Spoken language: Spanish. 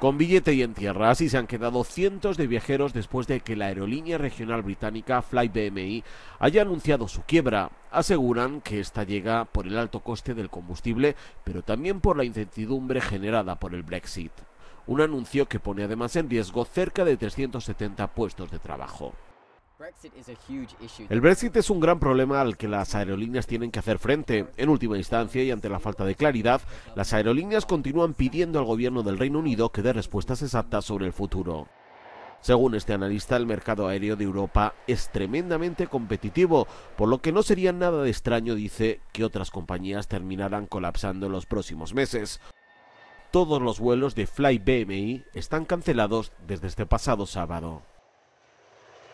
Con billete y en tierra, así se han quedado cientos de viajeros después de que la aerolínea regional británica BMI haya anunciado su quiebra. Aseguran que esta llega por el alto coste del combustible, pero también por la incertidumbre generada por el Brexit. Un anuncio que pone además en riesgo cerca de 370 puestos de trabajo. El Brexit es un gran problema al que las aerolíneas tienen que hacer frente. En última instancia y ante la falta de claridad, las aerolíneas continúan pidiendo al gobierno del Reino Unido que dé respuestas exactas sobre el futuro. Según este analista, el mercado aéreo de Europa es tremendamente competitivo, por lo que no sería nada de extraño, dice, que otras compañías terminaran colapsando en los próximos meses. Todos los vuelos de Fly BMI están cancelados desde este pasado sábado.